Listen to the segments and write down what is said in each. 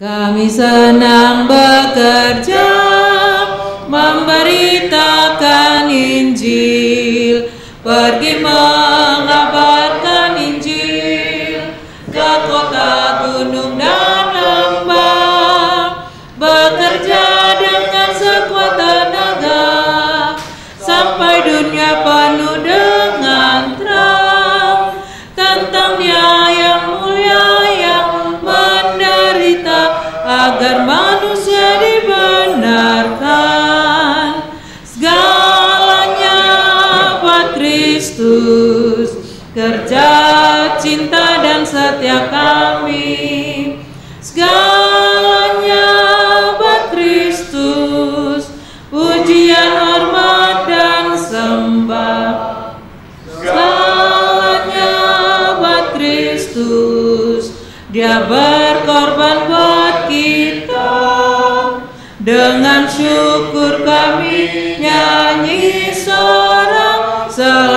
Kami senang bekerja memberitakan Injil. Pergi setiap kami segalanya buat Kristus pujian hormat dan sembah segalanya buat Kristus dia berkorban buat kita dengan syukur kami nyanyi seorang sorak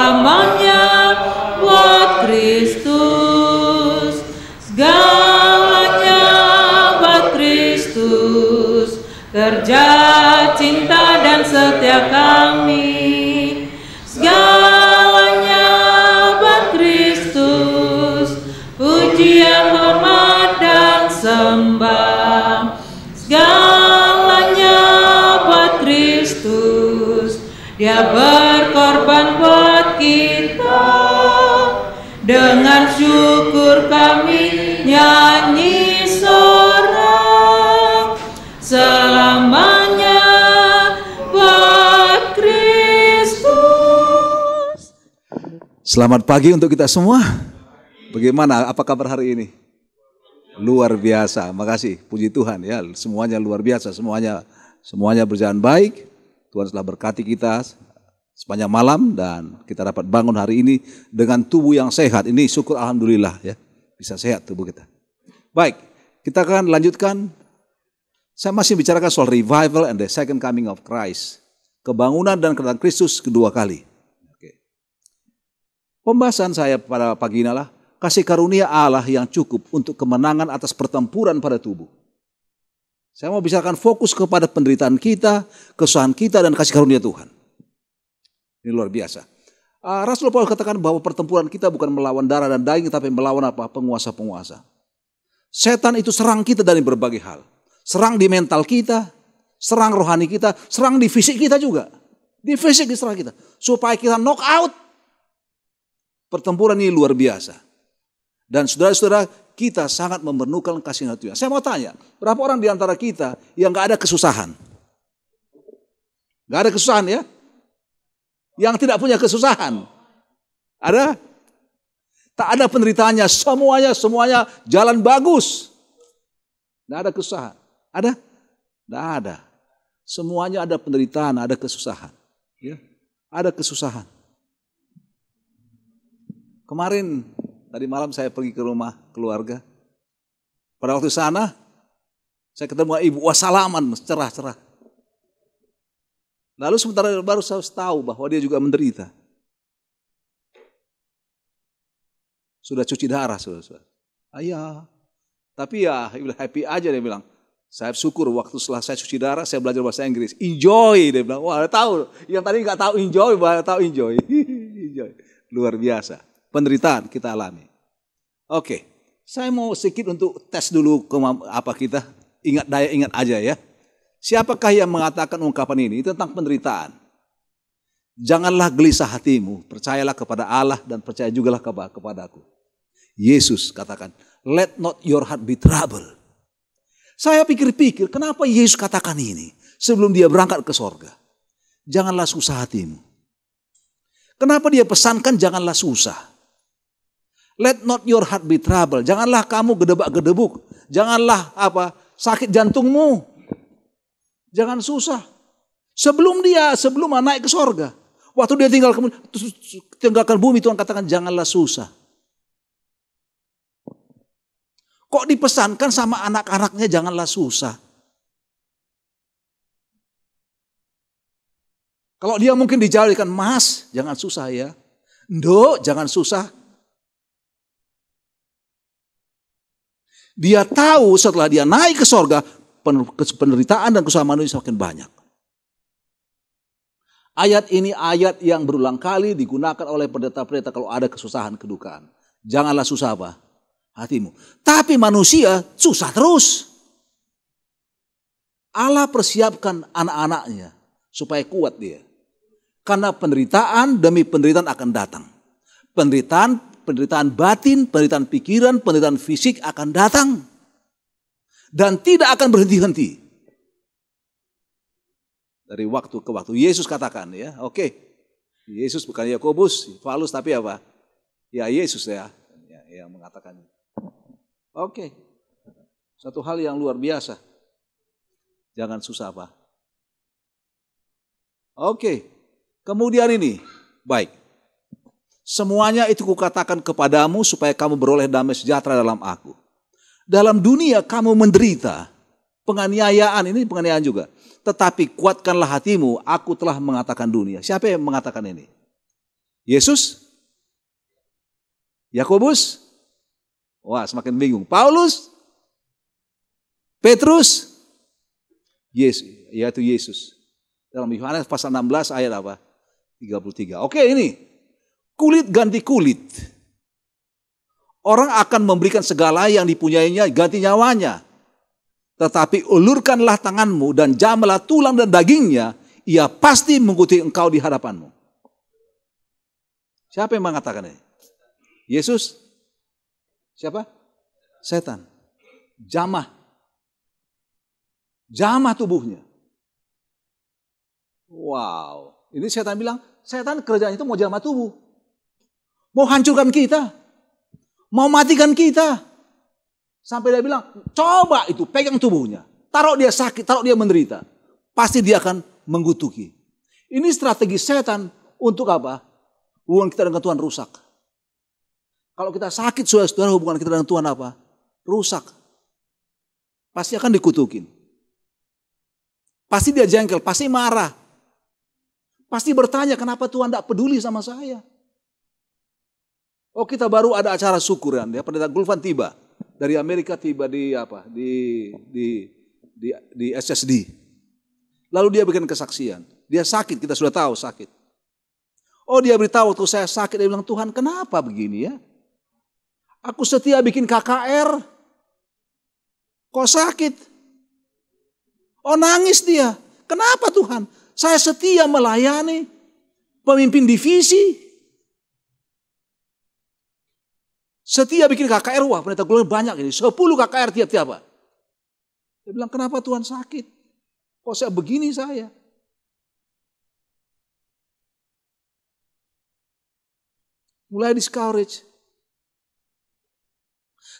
Selamat pagi untuk kita semua. Bagaimana? Apa kabar hari ini? Luar biasa. Makasih. Puji Tuhan ya. Semuanya luar biasa. Semuanya semuanya berjalan baik. Tuhan telah berkati kita sepanjang malam dan kita dapat bangun hari ini dengan tubuh yang sehat. Ini syukur alhamdulillah ya. Bisa sehat tubuh kita. Baik, kita akan lanjutkan. Saya masih bicarakan soal revival and the second coming of Christ. Kebangunan dan kedatangan Kristus kedua kali. Pembahasan saya pada pagi ini adalah kasih karunia Allah yang cukup untuk kemenangan atas pertempuran pada tubuh. Saya mau bicarakan fokus kepada penderitaan kita, kesusahan kita, dan kasih karunia Tuhan. Ini luar biasa. Ah, Rasul Paulus katakan bahwa pertempuran kita bukan melawan darah dan daging tapi melawan apa? penguasa-penguasa. Setan itu serang kita dari berbagai hal. Serang di mental kita, serang rohani kita, serang di fisik kita juga. Di fisik diserang kita. Supaya kita knock out Pertempuran ini luar biasa. Dan saudara-saudara, kita sangat memerlukan kasih karunia Tuhan. Saya mau tanya, berapa orang di antara kita yang nggak ada kesusahan? Gak ada kesusahan ya? Yang tidak punya kesusahan? Ada? Tak ada penderitaannya, semuanya semuanya jalan bagus. Gak ada kesusahan. Ada? Gak ada. Semuanya ada penderitaan, ada kesusahan. Ya, ada kesusahan. Kemarin tadi malam saya pergi ke rumah keluarga. Pada waktu sana saya ketemu ibu wasalaman cerah-cerah. Lalu sementara baru saya tahu bahwa dia juga menderita. Sudah cuci darah, sudah. saudara Ayah. Ah, Tapi ya happy aja dia bilang. Saya syukur waktu setelah saya cuci darah, saya belajar bahasa Inggris. Enjoy, dia bilang. Wah, tahu. Yang tadi nggak tahu enjoy, Bahwa tahu enjoy. enjoy. Luar biasa penderitaan kita alami. Oke, saya mau sedikit untuk tes dulu apa kita ingat daya ingat aja ya. Siapakah yang mengatakan ungkapan ini tentang penderitaan? Janganlah gelisah hatimu, percayalah kepada Allah dan percaya jugalah kepadaku. Yesus katakan, let not your heart be troubled. Saya pikir-pikir, kenapa Yesus katakan ini sebelum dia berangkat ke sorga? Janganlah susah hatimu. Kenapa dia pesankan janganlah susah? Let not your heart be troubled. Janganlah kamu gedebak-gedebuk. Janganlah apa sakit jantungmu. Jangan susah. Sebelum dia, sebelum naik ke sorga. Waktu dia tinggal tinggalkan bumi, Tuhan katakan janganlah susah. Kok dipesankan sama anak-anaknya janganlah susah. Kalau dia mungkin dijalankan, mas jangan susah ya. Ndok jangan susah Dia tahu setelah dia naik ke sorga, penderitaan dan kesusahan manusia semakin banyak. Ayat ini ayat yang berulang kali digunakan oleh pendeta-pendeta kalau ada kesusahan, kedukaan. Janganlah susah apa? Hatimu. Tapi manusia susah terus. Allah persiapkan anak-anaknya supaya kuat dia. Karena penderitaan demi penderitaan akan datang. Penderitaan penderitaan batin, penderitaan pikiran, penderitaan fisik akan datang. Dan tidak akan berhenti-henti. Dari waktu ke waktu. Yesus katakan ya, oke. Okay. Yesus bukan Yakobus, Paulus tapi apa? Ya Yesus ya, ya yang mengatakan. Oke. Okay. Satu hal yang luar biasa. Jangan susah apa? Oke. Okay. Kemudian ini, baik. Semuanya itu kukatakan kepadamu supaya kamu beroleh damai sejahtera dalam aku. Dalam dunia kamu menderita. Penganiayaan ini penganiayaan juga. Tetapi kuatkanlah hatimu, aku telah mengatakan dunia. Siapa yang mengatakan ini? Yesus? Yakobus? Wah, semakin bingung. Paulus? Petrus? Yesus, yaitu Yesus. Dalam Yohanes pasal 16 ayat apa? 33. Oke, ini kulit ganti kulit. Orang akan memberikan segala yang dipunyainya ganti nyawanya. Tetapi ulurkanlah tanganmu dan jamlah tulang dan dagingnya, ia pasti mengikuti engkau di hadapanmu. Siapa yang mengatakan ini? Yesus? Siapa? Setan. Jamah. Jamah tubuhnya. Wow. Ini setan bilang, setan kerjaan itu mau jamah tubuh. Mau hancurkan kita. Mau matikan kita. Sampai dia bilang, coba itu pegang tubuhnya. Taruh dia sakit, taruh dia menderita. Pasti dia akan mengutuki. Ini strategi setan untuk apa? Hubungan kita dengan Tuhan rusak. Kalau kita sakit, saudara-saudara hubungan kita dengan Tuhan apa? Rusak. Pasti akan dikutukin. Pasti dia jengkel, pasti marah. Pasti bertanya kenapa Tuhan tidak peduli sama saya. Oh kita baru ada acara syukuran ya pendeta Gulvan tiba dari Amerika tiba di apa di di di, di SSD. Lalu dia bikin kesaksian. Dia sakit kita sudah tahu sakit. Oh dia beritahu waktu saya sakit dia bilang Tuhan kenapa begini ya? Aku setia bikin KKR. Kok sakit? Oh nangis dia. Kenapa Tuhan? Saya setia melayani pemimpin divisi, Setia bikin KKR, wah pendeta glory banyak ini. 10 KKR tiap-tiap. Dia bilang, kenapa Tuhan sakit? Kok saya begini saya? Mulai discourage.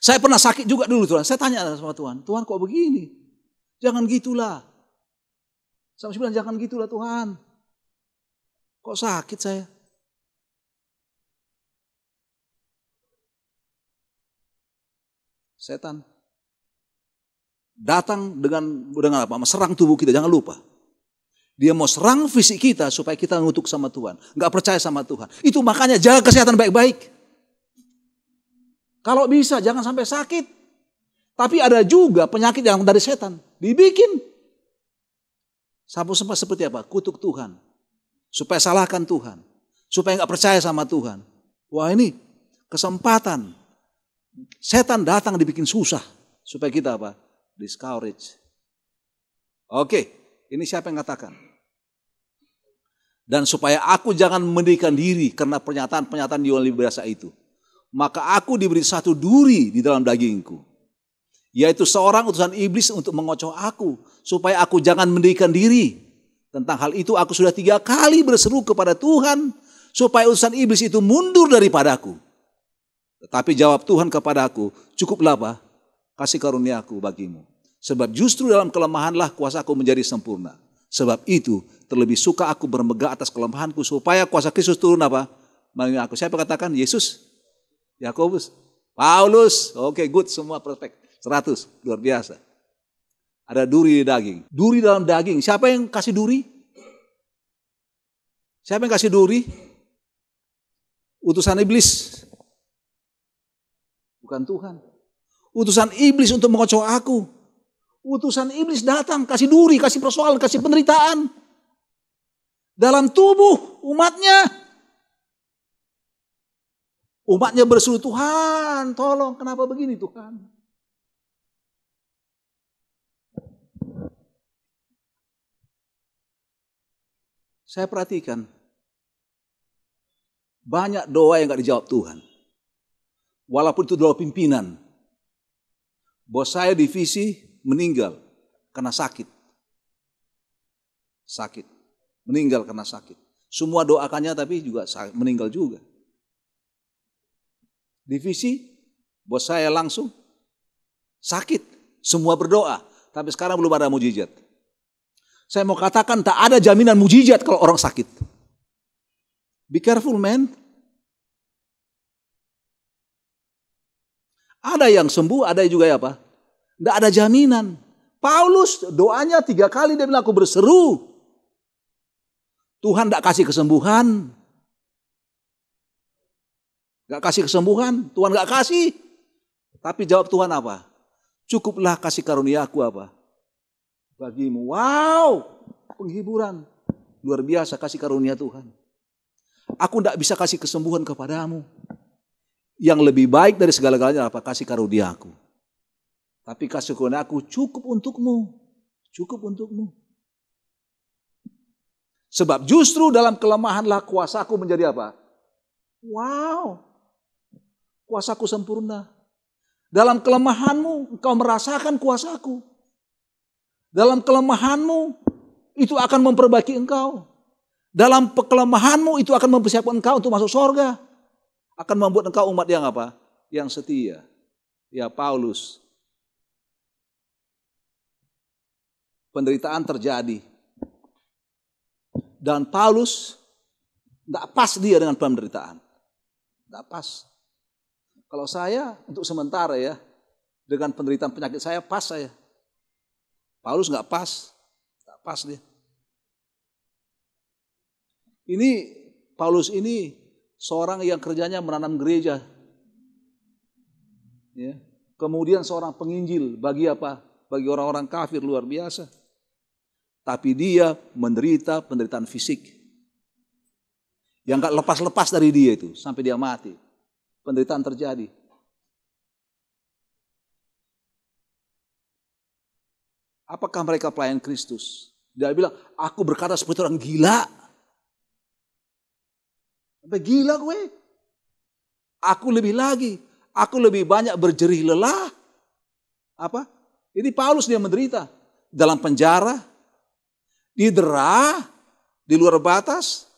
Saya pernah sakit juga dulu Tuhan. Saya tanya sama Tuhan, Tuhan kok begini? Jangan gitulah. sampai sebulan jangan gitulah Tuhan. Kok sakit saya? Setan datang dengan dengan apa? Serang tubuh kita, jangan lupa. Dia mau serang fisik kita supaya kita ngutuk sama Tuhan. Nggak percaya sama Tuhan. Itu makanya jaga kesehatan baik-baik. Kalau bisa jangan sampai sakit. Tapi ada juga penyakit yang dari setan. Dibikin. Sapu sempat seperti apa? Kutuk Tuhan. Supaya salahkan Tuhan. Supaya nggak percaya sama Tuhan. Wah ini kesempatan Setan datang dibikin susah supaya kita apa? Discourage. Oke, ini siapa yang katakan? Dan supaya aku jangan mendirikan diri karena pernyataan-pernyataan di lebih biasa itu. Maka aku diberi satu duri di dalam dagingku. Yaitu seorang utusan iblis untuk mengocok aku. Supaya aku jangan mendirikan diri. Tentang hal itu aku sudah tiga kali berseru kepada Tuhan. Supaya utusan iblis itu mundur daripadaku. Tetapi jawab Tuhan kepada aku cukuplah apa? Kasih karunia Aku bagimu. Sebab justru dalam kelemahanlah kuasa Aku menjadi sempurna. Sebab itu terlebih suka aku bermegah atas kelemahanku supaya kuasa Kristus turun apa? Melalui aku. Siapa katakan? Yesus? Yakobus? Paulus? Oke, okay, good. Semua perfect. seratus Luar biasa. Ada duri di daging. Duri dalam daging. Siapa yang kasih duri? Siapa yang kasih duri? Utusan iblis bukan Tuhan. Utusan iblis untuk mengocok aku. Utusan iblis datang, kasih duri, kasih persoalan, kasih penderitaan. Dalam tubuh umatnya. Umatnya bersuluh Tuhan tolong kenapa begini Tuhan. Saya perhatikan, banyak doa yang gak dijawab Tuhan walaupun itu adalah pimpinan. Bos saya divisi meninggal karena sakit. Sakit. Meninggal karena sakit. Semua doakannya tapi juga meninggal juga. Divisi, bos saya langsung sakit. Semua berdoa. Tapi sekarang belum ada mujizat. Saya mau katakan tak ada jaminan mujizat kalau orang sakit. Be careful man. Ada yang sembuh, ada juga ya apa? Tidak ada jaminan. Paulus doanya tiga kali dia bilang aku berseru. Tuhan tidak kasih kesembuhan. Gak kasih kesembuhan, Tuhan gak kasih. Tapi jawab Tuhan apa? Cukuplah kasih karunia aku apa? Bagimu. Wow, penghiburan. Luar biasa kasih karunia Tuhan. Aku tidak bisa kasih kesembuhan kepadamu yang lebih baik dari segala-galanya apa kasih karunia aku. Tapi kasih karunia aku cukup untukmu. Cukup untukmu. Sebab justru dalam kelemahanlah kuasaku menjadi apa? Wow. Kuasaku sempurna. Dalam kelemahanmu engkau merasakan kuasaku. Dalam kelemahanmu itu akan memperbaiki engkau. Dalam kelemahanmu itu akan mempersiapkan engkau untuk masuk surga akan membuat engkau umat yang apa? Yang setia. Ya Paulus. Penderitaan terjadi. Dan Paulus tidak pas dia dengan penderitaan. Tidak pas. Kalau saya untuk sementara ya dengan penderitaan penyakit saya pas saya. Paulus nggak pas, nggak pas dia. Ini Paulus ini seorang yang kerjanya menanam gereja. Ya. Kemudian seorang penginjil bagi apa? Bagi orang-orang kafir luar biasa. Tapi dia menderita penderitaan fisik. Yang gak lepas-lepas dari dia itu sampai dia mati. Penderitaan terjadi. Apakah mereka pelayan Kristus? Dia bilang, aku berkata seperti orang gila. Sampai gila gue. Aku lebih lagi. Aku lebih banyak berjerih lelah. Apa? Ini Paulus dia menderita. Dalam penjara. di Didera. Di luar batas.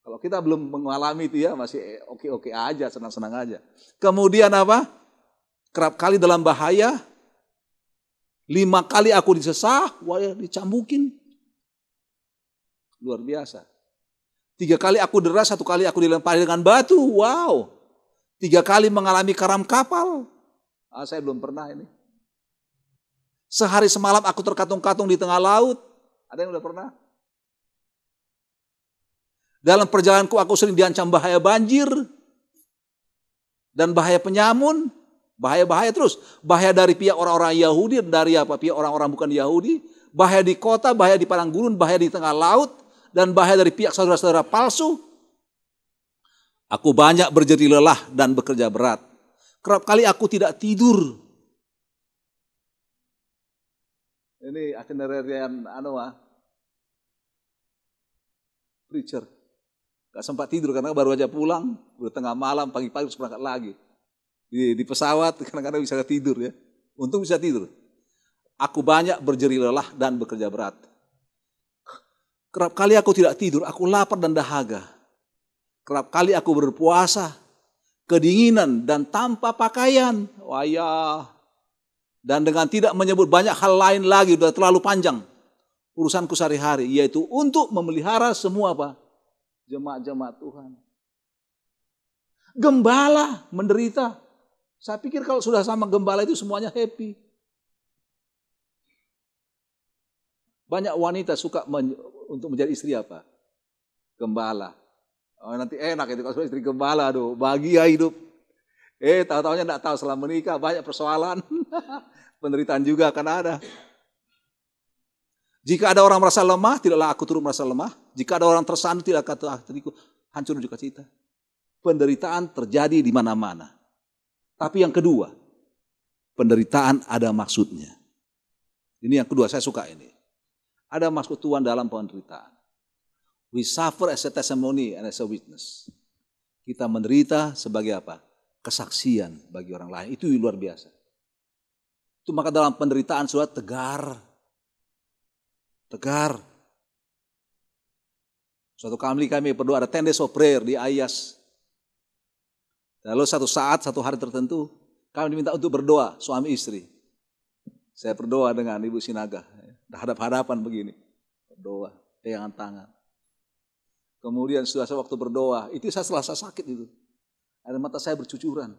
Kalau kita belum mengalami itu ya masih oke-oke aja, senang-senang aja. Kemudian apa? Kerap kali dalam bahaya. Lima kali aku disesah, wah dicambukin. Luar biasa. Tiga kali aku deras, satu kali aku dilempari dengan batu. Wow. Tiga kali mengalami karam kapal. Ah, saya belum pernah ini. Sehari semalam aku terkatung-katung di tengah laut. Ada yang udah pernah? Dalam perjalananku aku sering diancam bahaya banjir dan bahaya penyamun, bahaya-bahaya terus. Bahaya dari pihak orang-orang Yahudi, dari apa pihak orang-orang bukan Yahudi, bahaya di kota, bahaya di padang gurun, bahaya di tengah laut, dan bahaya dari pihak saudara-saudara palsu. Aku banyak berjeri lelah dan bekerja berat. Kerap kali aku tidak tidur. Ini akhirnya itinerarian Anoa. Ah, preacher. Gak sempat tidur karena baru aja pulang. Udah tengah malam, pagi-pagi harus berangkat lagi. Di, di pesawat kadang-kadang bisa tidur ya. Untung bisa tidur. Aku banyak berjeri lelah dan bekerja berat Kerap kali aku tidak tidur, aku lapar dan dahaga. Kerap kali aku berpuasa, kedinginan dan tanpa pakaian. Wah Dan dengan tidak menyebut banyak hal lain lagi, sudah terlalu panjang urusanku sehari-hari, yaitu untuk memelihara semua apa? Jemaat-jemaat Tuhan. Gembala menderita. Saya pikir kalau sudah sama gembala itu semuanya happy. Banyak wanita suka untuk menjadi istri apa? Gembala. Oh, nanti enak itu kalau istri gembala, aduh, bahagia hidup. Eh, tahu-tahunya enggak tahu setelah menikah banyak persoalan. Penderitaan juga akan ada. Jika ada orang merasa lemah, tidaklah aku turun merasa lemah. Jika ada orang tersandung, tidak kata hatiku hancur juga cita. Penderitaan terjadi di mana-mana. Tapi yang kedua, penderitaan ada maksudnya. Ini yang kedua, saya suka ini. Ada maksud Tuhan dalam penderitaan. We suffer as a testimony and as a witness. Kita menderita sebagai apa? Kesaksian bagi orang lain. Itu luar biasa. Itu maka dalam penderitaan sudah tegar. Tegar. Suatu kali kami berdoa ada tendes of prayer di Ayas. Lalu satu saat, satu hari tertentu, kami diminta untuk berdoa suami istri. Saya berdoa dengan Ibu Sinaga hadap-hadapan begini. Berdoa, pegangan tangan. Kemudian setelah saya waktu berdoa, itu saya selasa sakit itu. Air mata saya bercucuran.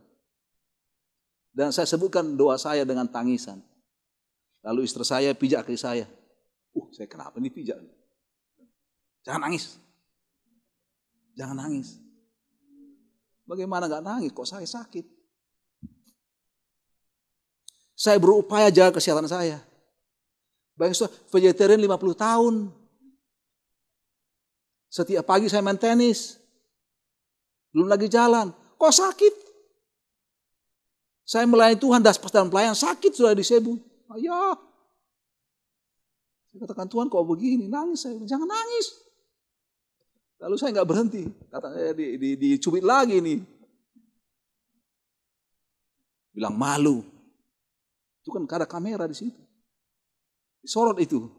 Dan saya sebutkan doa saya dengan tangisan. Lalu istri saya pijak ke saya. Uh, saya kenapa ini pijak? Jangan nangis. Jangan nangis. Bagaimana gak nangis? Kok saya sakit? Saya berupaya jaga kesehatan saya. Bangsa vegetarian 50 tahun. Setiap pagi saya main tenis. Belum lagi jalan. Kok sakit? Saya melayani Tuhan das dalam pelayan sakit sudah di Sebu. Ayah. Saya katakan Tuhan kok begini? Nangis saya. Jangan nangis. Lalu saya nggak berhenti. Katanya di, di, dicubit lagi nih. Bilang malu. Itu kan ada kamera di situ sorot itu.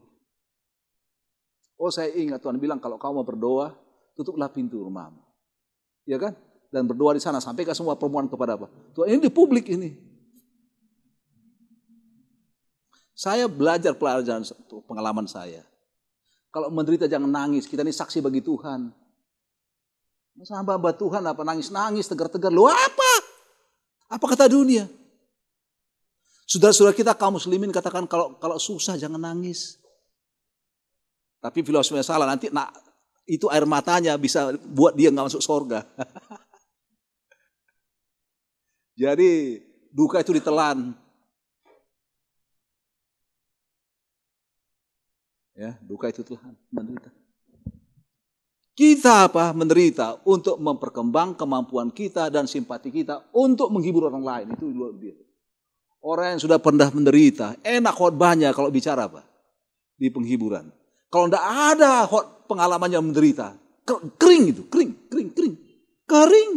Oh saya ingat Tuhan bilang kalau kamu mau berdoa, tutuplah pintu rumahmu. Ya kan? Dan berdoa di sana, sampai ke semua permohonan kepada apa? Tuhan ini di publik ini. Saya belajar pelajaran pengalaman saya. Kalau menderita jangan nangis, kita ini saksi bagi Tuhan. Masa hamba-hamba Tuhan apa nangis-nangis, tegar-tegar. Lu apa? Apa kata dunia? Saudara-saudara kita kaum muslimin katakan kalau kalau susah jangan nangis. Tapi filosofinya salah nanti nah, itu air matanya bisa buat dia nggak masuk surga. Jadi duka itu ditelan. Ya, duka itu telan, menderita. Kita apa? Menderita untuk memperkembang kemampuan kita dan simpati kita untuk menghibur orang lain. Itu luar biasa. Orang yang sudah pernah menderita, enak khotbahnya kalau bicara apa? Di penghiburan. Kalau enggak ada pengalaman yang menderita, kering itu, kering, kering, kering. Kering.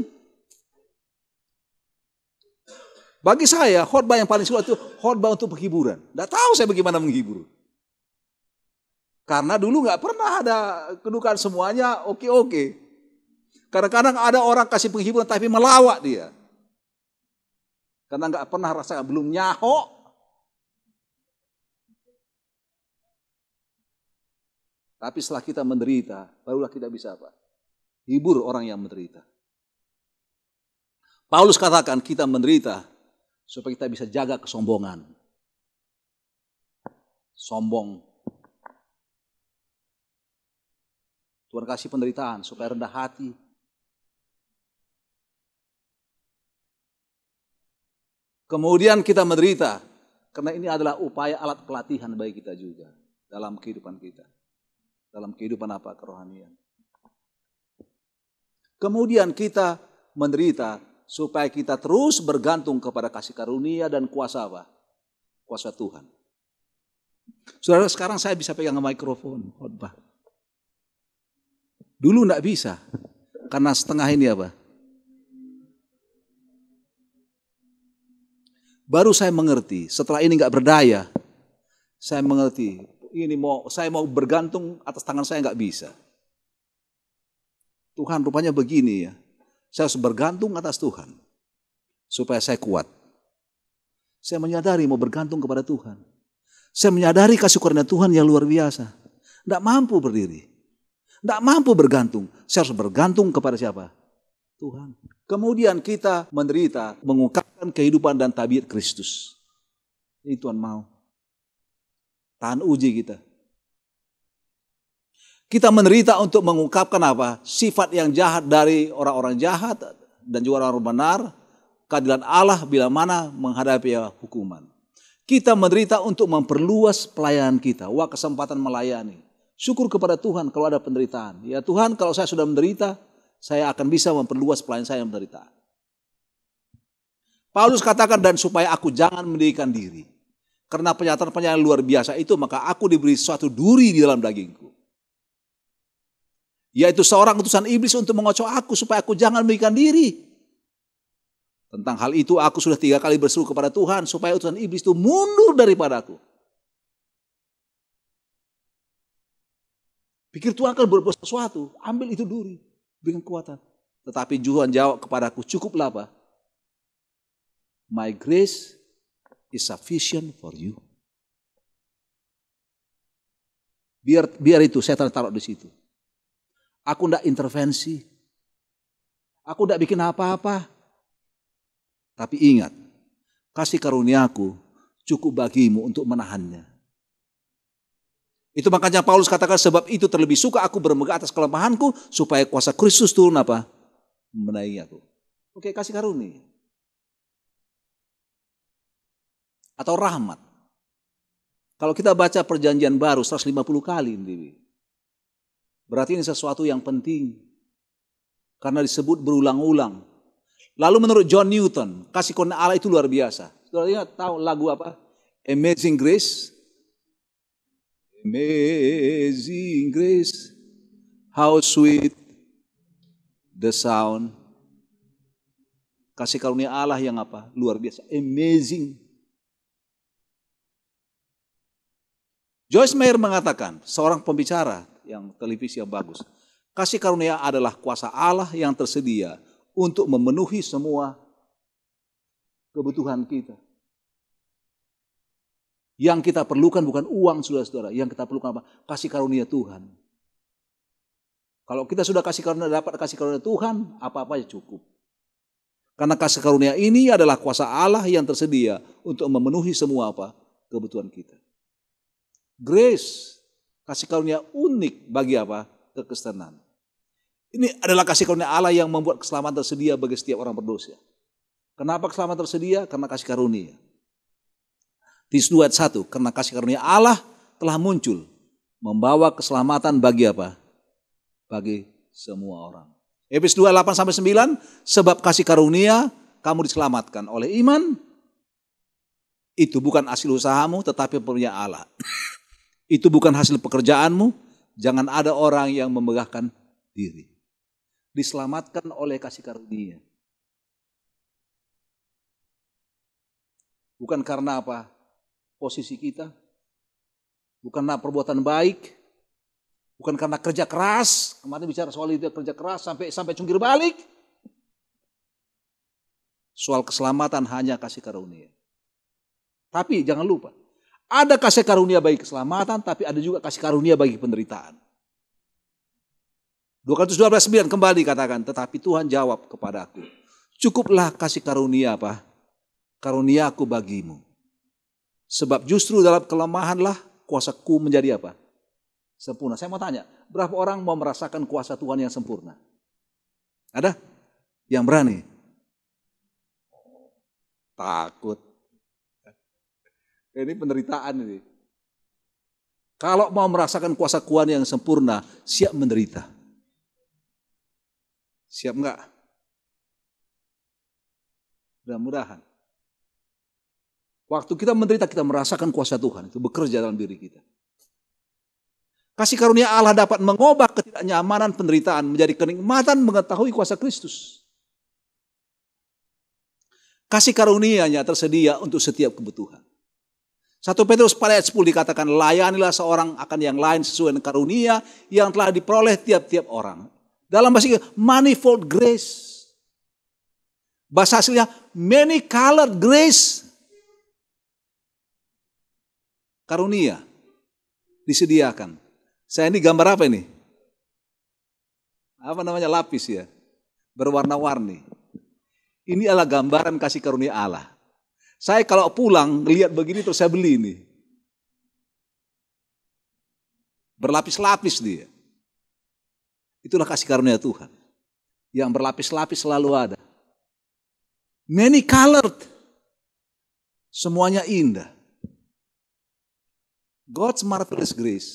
Bagi saya, khotbah yang paling sulit itu khotbah untuk penghiburan. Enggak tahu saya bagaimana menghibur. Karena dulu nggak pernah ada kedukaan semuanya oke-oke. Kadang-kadang ada orang kasih penghiburan tapi melawak dia. Karena nggak pernah rasa belum nyaho. Tapi setelah kita menderita, barulah kita bisa apa? Hibur orang yang menderita. Paulus katakan kita menderita supaya kita bisa jaga kesombongan. Sombong. Tuhan kasih penderitaan supaya rendah hati, Kemudian kita menderita. Karena ini adalah upaya alat pelatihan bagi kita juga. Dalam kehidupan kita. Dalam kehidupan apa? Kerohanian. Kemudian kita menderita supaya kita terus bergantung kepada kasih karunia dan kuasa apa? Kuasa Tuhan. Saudara, sekarang saya bisa pegang mikrofon khotbah. Dulu enggak bisa. Karena setengah ini apa? Baru saya mengerti, setelah ini nggak berdaya, saya mengerti. Ini mau saya mau bergantung atas tangan saya nggak bisa. Tuhan rupanya begini ya. Saya harus bergantung atas Tuhan supaya saya kuat. Saya menyadari mau bergantung kepada Tuhan. Saya menyadari kasih karunia Tuhan yang luar biasa. Nggak mampu berdiri. nggak mampu bergantung. Saya harus bergantung kepada siapa? Tuhan. Kemudian kita menderita, mengungkapkan kehidupan dan tabiat Kristus. Ini Tuhan mau. Tahan uji kita. Kita menderita untuk mengungkapkan apa? Sifat yang jahat dari orang-orang jahat dan juga orang, -orang benar. Keadilan Allah bila mana menghadapi hukuman. Kita menderita untuk memperluas pelayanan kita. Wah kesempatan melayani. Syukur kepada Tuhan kalau ada penderitaan. Ya Tuhan kalau saya sudah menderita, saya akan bisa memperluas pelayan saya yang menderita. Paulus katakan dan supaya aku jangan mendirikan diri. Karena penyataan-penyataan luar biasa itu maka aku diberi suatu duri di dalam dagingku. Yaitu seorang utusan iblis untuk mengocok aku supaya aku jangan mendirikan diri. Tentang hal itu aku sudah tiga kali berseru kepada Tuhan supaya utusan iblis itu mundur daripadaku. Pikir Tuhan akan berbuat sesuatu, ambil itu duri. Berikan kekuatan. Tetapi Tuhan jawab kepadaku, cukuplah apa? My grace is sufficient for you. Biar biar itu saya taruh di situ. Aku tidak intervensi. Aku tidak bikin apa-apa. Tapi ingat, kasih karuniaku cukup bagimu untuk menahannya. Itu makanya Paulus katakan sebab itu terlebih suka aku bermegah atas kelemahanku supaya kuasa Kristus turun apa? Menaiki aku. Oke, kasih karunia. Atau rahmat. Kalau kita baca perjanjian baru 150 kali, berarti ini sesuatu yang penting. Karena disebut berulang-ulang. Lalu menurut John Newton, kasih karunia Allah itu luar biasa. Sudah ingat tahu lagu apa? Amazing Grace. Amazing grace, how sweet the sound. Kasih karunia Allah yang apa? Luar biasa, amazing. Joyce Meyer mengatakan, seorang pembicara yang televisi yang bagus, kasih karunia adalah kuasa Allah yang tersedia untuk memenuhi semua kebutuhan kita. Yang kita perlukan bukan uang saudara-saudara. Yang kita perlukan apa? Kasih karunia Tuhan. Kalau kita sudah kasih karunia, dapat kasih karunia Tuhan, apa-apa ya cukup. Karena kasih karunia ini adalah kuasa Allah yang tersedia untuk memenuhi semua apa? Kebutuhan kita. Grace, kasih karunia unik bagi apa? Kekristenan. Ini adalah kasih karunia Allah yang membuat keselamatan tersedia bagi setiap orang berdosa. Kenapa keselamatan tersedia? Karena kasih karunia di 21 karena kasih karunia Allah telah muncul membawa keselamatan bagi apa? Bagi semua orang. Efesus 2 8 sampai 9 sebab kasih karunia kamu diselamatkan oleh iman itu bukan hasil usahamu tetapi punya Allah. itu bukan hasil pekerjaanmu, jangan ada orang yang memegahkan diri. Diselamatkan oleh kasih karunia. Bukan karena apa? posisi kita. Bukan karena perbuatan baik, bukan karena kerja keras. Kemarin bicara soal itu kerja keras sampai sampai cungkir balik. Soal keselamatan hanya kasih karunia. Tapi jangan lupa, ada kasih karunia bagi keselamatan, tapi ada juga kasih karunia bagi penderitaan. 212.9 kembali katakan, tetapi Tuhan jawab kepada aku, cukuplah kasih karunia apa? Karuniaku bagimu. Sebab justru dalam kelemahanlah kuasaku menjadi apa? Sempurna. Saya mau tanya, berapa orang mau merasakan kuasa Tuhan yang sempurna? Ada? Yang berani? Takut. Ini penderitaan ini. Kalau mau merasakan kuasa Tuhan yang sempurna, siap menderita. Siap enggak? Mudah-mudahan Waktu kita menderita kita merasakan kuasa Tuhan itu bekerja dalam diri kita. Kasih karunia Allah dapat mengubah ketidaknyamanan penderitaan menjadi kenikmatan mengetahui kuasa Kristus. Kasih karunianya tersedia untuk setiap kebutuhan. Satu Petrus pada ayat 10 dikatakan layanilah seorang akan yang lain sesuai dengan karunia yang telah diperoleh tiap-tiap orang. Dalam bahasa Inggris manifold grace. Bahasa aslinya many colored grace karunia disediakan. Saya ini gambar apa ini? Apa namanya lapis ya? Berwarna-warni. Ini adalah gambaran kasih karunia Allah. Saya kalau pulang lihat begini terus saya beli ini. Berlapis-lapis dia. Itulah kasih karunia Tuhan. Yang berlapis-lapis selalu ada. Many colored. Semuanya indah. God's marvelous grace.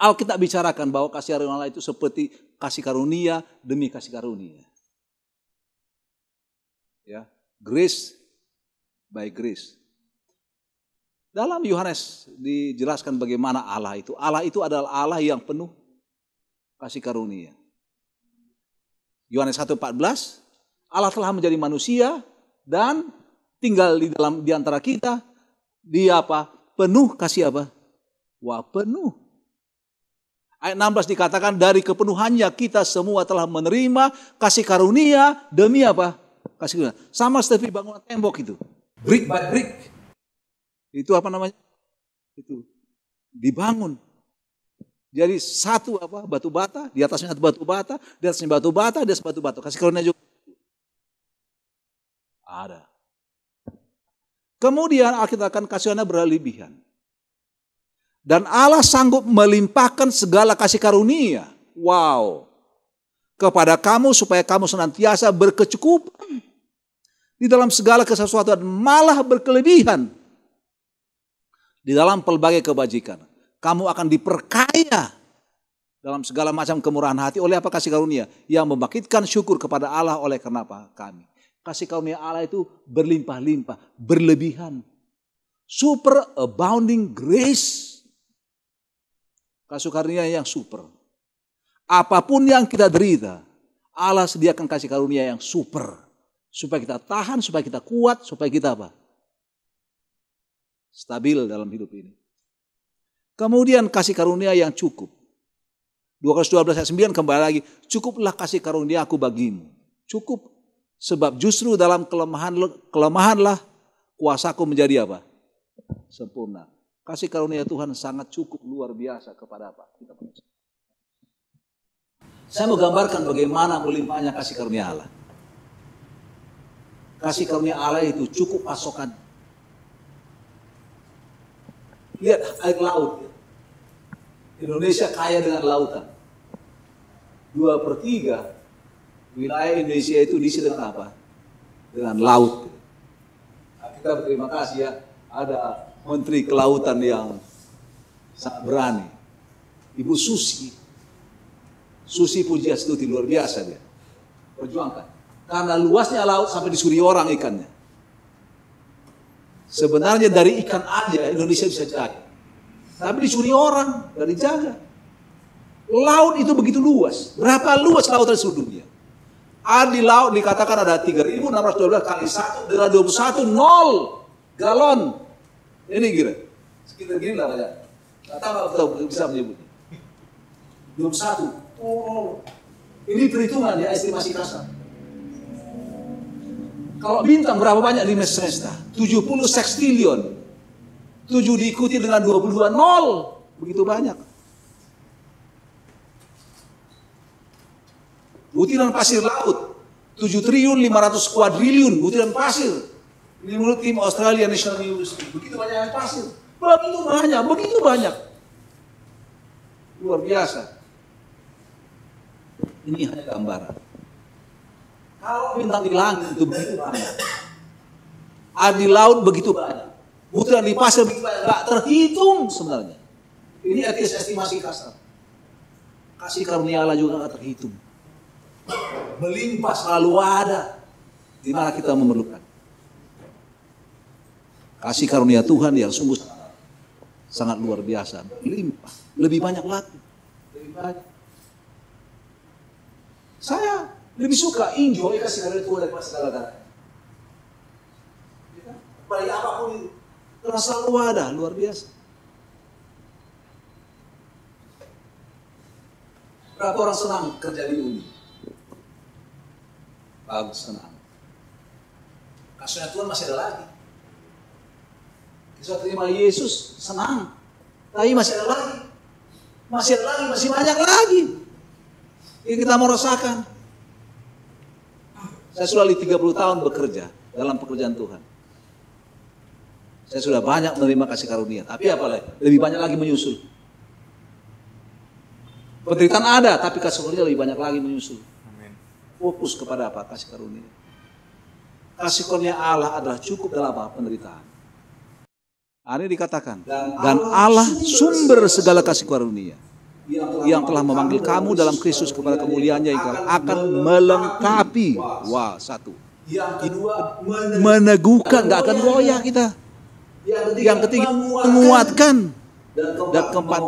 Alkitab bicarakan bahwa kasih karunia Allah itu seperti kasih karunia demi kasih karunia. Ya, grace by grace. Dalam Yohanes dijelaskan bagaimana Allah itu. Allah itu adalah Allah yang penuh kasih karunia. Yohanes 1:14, Allah telah menjadi manusia dan tinggal di dalam di antara kita dia apa? Penuh kasih apa? Wah penuh. Ayat 16 dikatakan dari kepenuhannya kita semua telah menerima kasih karunia demi apa? Kasih karunia. Sama seperti bangunan tembok itu. Brick by brick. Itu apa namanya? Itu dibangun. Jadi satu apa batu bata, di atasnya batu bata, di atasnya batu bata, di atas batu bata. Kasih karunia juga. Ada. Kemudian kita akan kasih Anda berlebihan. Dan Allah sanggup melimpahkan segala kasih karunia. Wow. Kepada kamu supaya kamu senantiasa berkecukupan. Di dalam segala kesesuaian, malah berkelebihan. Di dalam pelbagai kebajikan. Kamu akan diperkaya dalam segala macam kemurahan hati oleh apa kasih karunia yang membangkitkan syukur kepada Allah oleh kenapa kami Kasih karunia Allah itu berlimpah-limpah, berlebihan. Super abounding grace. Kasih karunia yang super. Apapun yang kita derita, Allah sediakan kasih karunia yang super. Supaya kita tahan, supaya kita kuat, supaya kita apa? Stabil dalam hidup ini. Kemudian kasih karunia yang cukup. 212 ayat 9 kembali lagi, cukuplah kasih karunia Aku bagimu. Cukup Sebab justru dalam kelemahan kelemahanlah kuasaku menjadi apa? Sempurna. Kasih karunia Tuhan sangat cukup luar biasa kepada apa? Kita Saya mau gambarkan bagaimana melimpahnya kasih karunia Allah. Kasih karunia Allah itu cukup pasokan. Lihat air laut. Indonesia kaya dengan lautan. Dua per tiga wilayah Indonesia itu diisi dengan apa? Dengan laut. Nah, kita berterima kasih ya, ada Menteri Kelautan yang sangat berani. Ibu Susi, Susi Pujiastuti luar biasa dia. Perjuangkan. Karena luasnya laut sampai disuri orang ikannya. Sebenarnya dari ikan aja Indonesia bisa jaga. Tapi disuri orang, dari jaga. Laut itu begitu luas. Berapa luas laut seluruh dunia? Air di laut dikatakan ada 3.612 kali 1 adalah 21 nol galon. Ini kira. Sekitar gini lah ya. Gak tahu kalau bisa menyebutnya. 21. Oh. Ini perhitungan ya, estimasi kasar. Kalau bintang berapa banyak di semesta? 70 sextillion. 7 diikuti dengan 22 nol. Begitu banyak. butiran pasir laut, 7 triliun 500 kuadriliun butiran pasir. Ini menurut tim Australia National University. begitu banyak pasir. Begitu banyak, begitu banyak. Luar biasa. Ini hanya gambaran. Kalau bintang di langit itu begitu banyak. air di laut begitu banyak. Butiran di pasir begitu banyak. Gak terhitung sebenarnya. Ini etis estimasi kasar. Kasih karunia juga tidak terhitung melimpah selalu ada di mana kita memerlukan. Kasih karunia Tuhan yang sungguh sangat, luar biasa, melimpah, lebih banyak lagi. Saya lebih suka enjoy kasih karunia Tuhan dari segala-galanya. Ya kan? Bagi apapun itu, terasa selalu ada, luar biasa. Berapa orang senang kerja di uni? Bagus tenang. Kasusnya Tuhan masih ada lagi. Kita terima Yesus senang, tapi masih ada lagi, masih ada lagi, masih banyak lagi yang kita mau rasakan. Saya sudah 30 tahun bekerja dalam pekerjaan Tuhan. Saya sudah banyak menerima kasih karunia, tapi apa lagi Lebih banyak lagi menyusul. Penderitaan ada, tapi kasih karunia lebih banyak lagi menyusul fokus kepada apa? Kasih karunia. Kasih karunia Allah adalah cukup dalam apa? Penderitaan. Nah, ini dikatakan, dan, Allah sumber segala kasih karunia yang telah memanggil kamu dalam Kristus kepada kemuliaannya yang akan melengkapi. Wah, satu. Yang kedua, meneguhkan, nggak akan goyah kita. Yang ketiga, menguatkan. Dan keempat,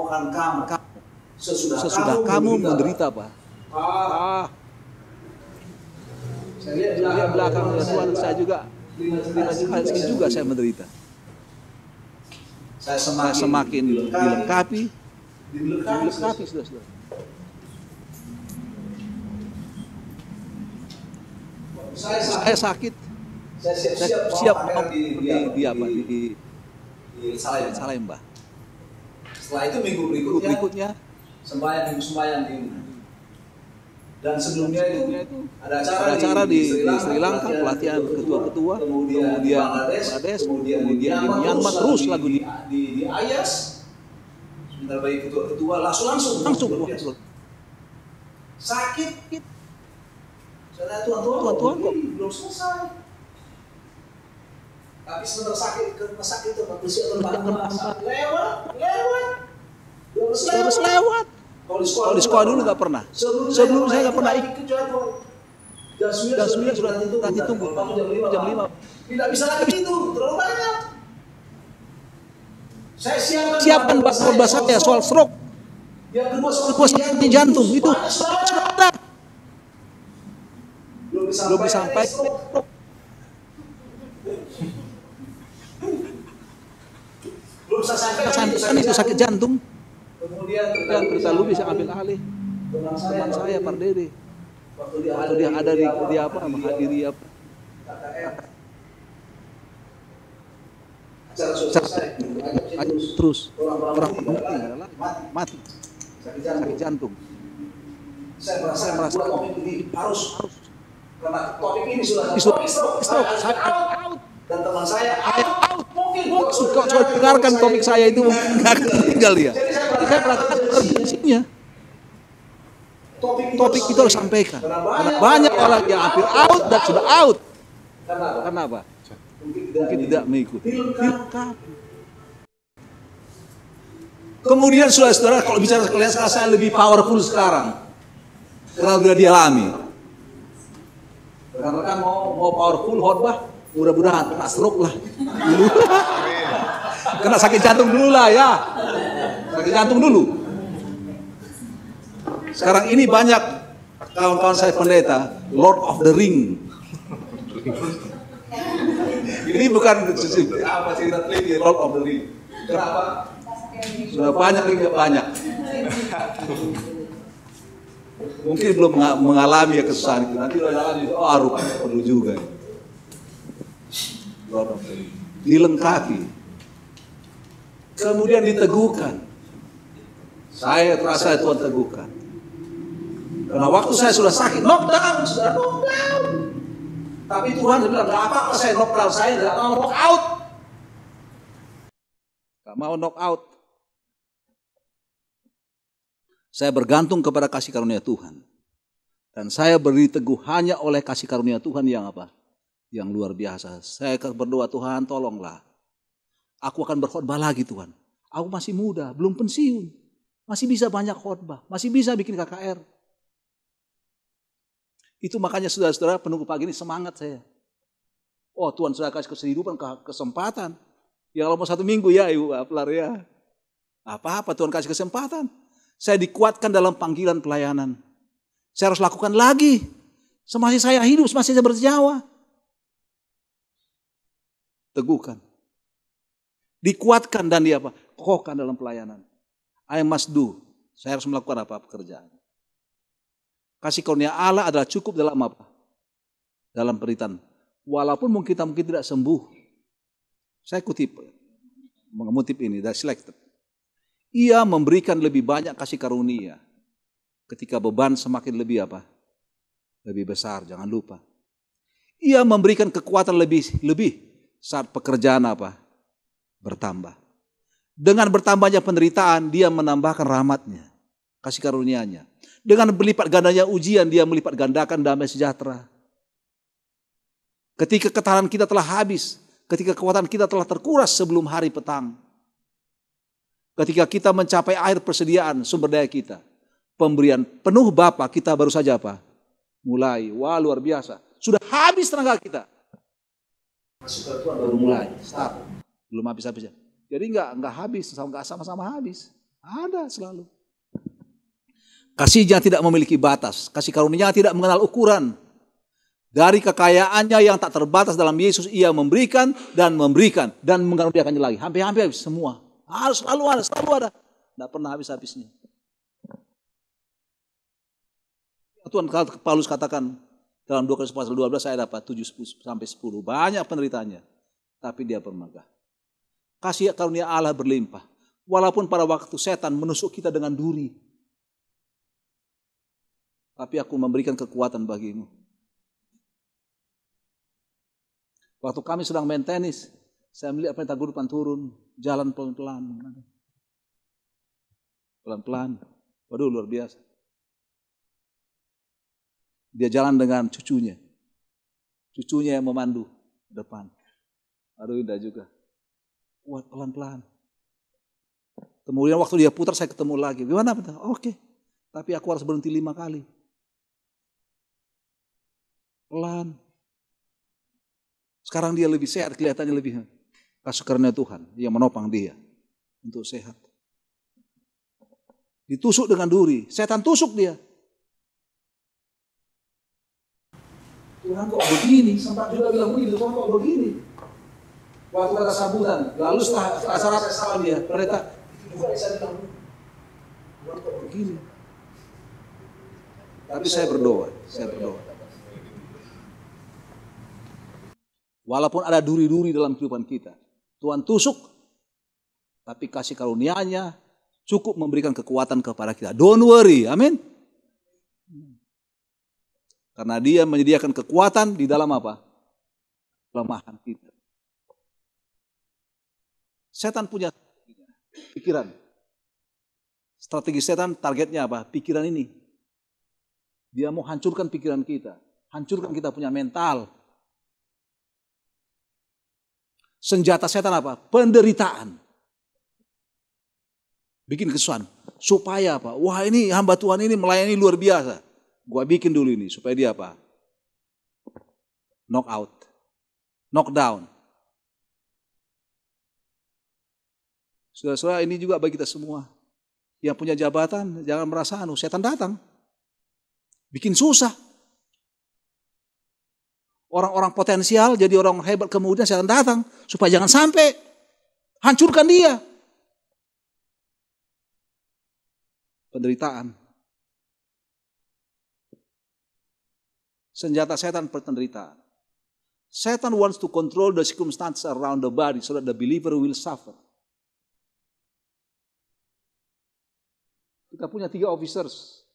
sesudah kamu menderita, Pak. Ah, dia belakang dengan Tuhan saya juga dengan juga saya menderita. Saya semakin, saya semakin dilengkapi, dilengkapi, sudah sudah Saya sakit, saya, sakit, saya siap, siap, siap di, di, di, apa di, di, di Salemba. Salemba. Setelah itu minggu berikutnya, minggu berikutnya sembahyang minggu sembahyang di dan sebelumnya itu ada acara, ada acara di, di, di Sri Lanka pelatihan ketua-ketua kemudian, Bangladesh kemudian, kemudian di Myanmar terus lagu di, di, di Ayas sebentar baik ketua-ketua langsung langsung langsung sakit saya tuan tuan tuan tuan kok belum selesai tapi sebentar sakit ke rumah sakit itu manusia terbang lewat lewat lewat lewat lewat kalau di sekolah, dulu nggak pernah. Sebelum, saya nggak pernah ikut. Jam sembilan sudah nanti tunggu. Jam lima. Tidak bisa lagi itu, terlalu banyak. Saya siapkan, siapkan bahasa saya soal stroke. Yang kedua soal jantung, jantung. itu sudah belum sampai belum sampai kan itu sakit jantung Kemudian kereta lu bisa ambil alih teman saya, Pak Dede. Waktu dia, ada di, di apa menghadiri apa? Acara selesai, terus orang penting adalah mati sakit jantung. Saya merasa, saya merasa ini harus, harus karena topik ini sudah topik stroke, saya out, out. dan teman saya out, out. mungkin, suka, suka dengarkan topik saya itu nggak tinggal dia saya perhatikan urgensinya. Topik, itu harus sampaikan. Karena banyak orang yang hampir out dan sudah out. Karena apa? Mungkin tidak mengikuti. Kemudian saudara-saudara kalau bicara kalian saya lebih powerful sekarang. Karena sudah dialami. Karena kan mau, mau powerful khotbah, mudah-mudahan kena stroke lah. kena sakit jantung dulu lah ya digantung dulu. Sekarang ini banyak kawan-kawan saya pendeta, Lord of the Ring. ini bukan apa cerita Lord of the Ring. Kenapa? Sudah banyak tidak banyak. Mungkin belum mengalami ya kesan itu. Nanti lo jalan itu, oh rupanya perlu juga. Lord of the Ring. Dilengkapi. Kemudian diteguhkan saya terasa Tuhan teguhkan. Karena waktu saya sudah sakit, knockdown, sudah knockdown. Tapi Tuhan bilang, gak apa-apa saya knockdown, saya gak mau knock out. Gak mau knock out. Saya bergantung kepada kasih karunia Tuhan. Dan saya beri teguh hanya oleh kasih karunia Tuhan yang apa? Yang luar biasa. Saya berdoa Tuhan tolonglah. Aku akan berkhotbah lagi Tuhan. Aku masih muda, belum pensiun. Masih bisa banyak khotbah, masih bisa bikin KKR. Itu makanya saudara-saudara penunggu pagi ini semangat saya. Oh Tuhan sudah kasih kesehidupan, kesempatan. Ya kalau mau satu minggu ya Ibu Aplar ya. Apa-apa Tuhan kasih kesempatan. Saya dikuatkan dalam panggilan pelayanan. Saya harus lakukan lagi. Semasih saya hidup, semasih saya berjawa. Teguhkan. Dikuatkan dan diapa Kokohkan dalam pelayanan. I must do. Saya harus melakukan apa pekerjaan. Kasih karunia Allah adalah cukup dalam apa? Dalam peritan. Walaupun mungkin kita mungkin tidak sembuh. Saya kutip mengutip ini dari selected. Ia memberikan lebih banyak kasih karunia ketika beban semakin lebih apa? Lebih besar, jangan lupa. Ia memberikan kekuatan lebih lebih saat pekerjaan apa? Bertambah. Dengan bertambahnya penderitaan, dia menambahkan rahmatnya, kasih karunia-Nya. Dengan berlipat gandanya ujian, dia melipat gandakan damai sejahtera. Ketika ketahanan kita telah habis, ketika kekuatan kita telah terkuras sebelum hari petang, ketika kita mencapai air persediaan sumber daya kita, pemberian penuh Bapa kita baru saja apa? Mulai, wah luar biasa. Sudah habis tenaga kita. Masuk Tuhan baru mulai, start. Belum habis-habisnya. Jadi nggak nggak habis, nggak sama-sama habis. Ada selalu. Kasihnya tidak memiliki batas, kasih karunia tidak mengenal ukuran. Dari kekayaannya yang tak terbatas dalam Yesus, ia memberikan dan memberikan dan mengaruniakannya lagi. Hampir-hampir habis semua. Harus selalu ada, selalu ada. Tidak pernah habis-habisnya. Tuhan Paulus katakan dalam 2 Korintus pasal 12 saya dapat 7 sampai 10. Banyak penderitanya. Tapi dia bermegah. Kasih karunia Allah berlimpah. Walaupun pada waktu setan menusuk kita dengan duri. Tapi aku memberikan kekuatan bagimu. Waktu kami sedang main tenis, saya melihat pendeta guru turun, jalan pelan-pelan. Pelan-pelan. Waduh luar biasa. Dia jalan dengan cucunya. Cucunya yang memandu depan. Aduh indah juga kuat pelan-pelan. Kemudian waktu dia putar saya ketemu lagi. Gimana? Oke. Tapi aku harus berhenti lima kali. Pelan. Sekarang dia lebih sehat, kelihatannya lebih kasih karena Tuhan yang menopang dia untuk sehat. Ditusuk dengan duri, setan tusuk dia. Tuhan kok begini, sempat juga bilang begini. Tuhan kok begini waktu kata sambutan lalu setelah acara saya salam dia mereka bukan bisa ditanggung, bukan begini tapi saya berdoa saya berdoa walaupun ada duri-duri dalam kehidupan kita Tuhan tusuk tapi kasih karunia-Nya cukup memberikan kekuatan kepada kita don't worry amin karena dia menyediakan kekuatan di dalam apa? Kelemahan kita. Setan punya pikiran. Strategi setan targetnya apa? Pikiran ini. Dia mau hancurkan pikiran kita. Hancurkan kita punya mental. Senjata setan apa? Penderitaan. Bikin kesuan. Supaya apa? Wah ini hamba Tuhan ini melayani luar biasa. Gua bikin dulu ini supaya dia apa? Knock out. Knock down Saudara-saudara ini juga bagi kita semua. Yang punya jabatan jangan merasa anu setan datang. Bikin susah. Orang-orang potensial jadi orang hebat kemudian setan datang supaya jangan sampai hancurkan dia. Penderitaan. Senjata setan penderitaan. setan wants to control the circumstances around the body so that the believer will suffer. Kita punya tiga officers.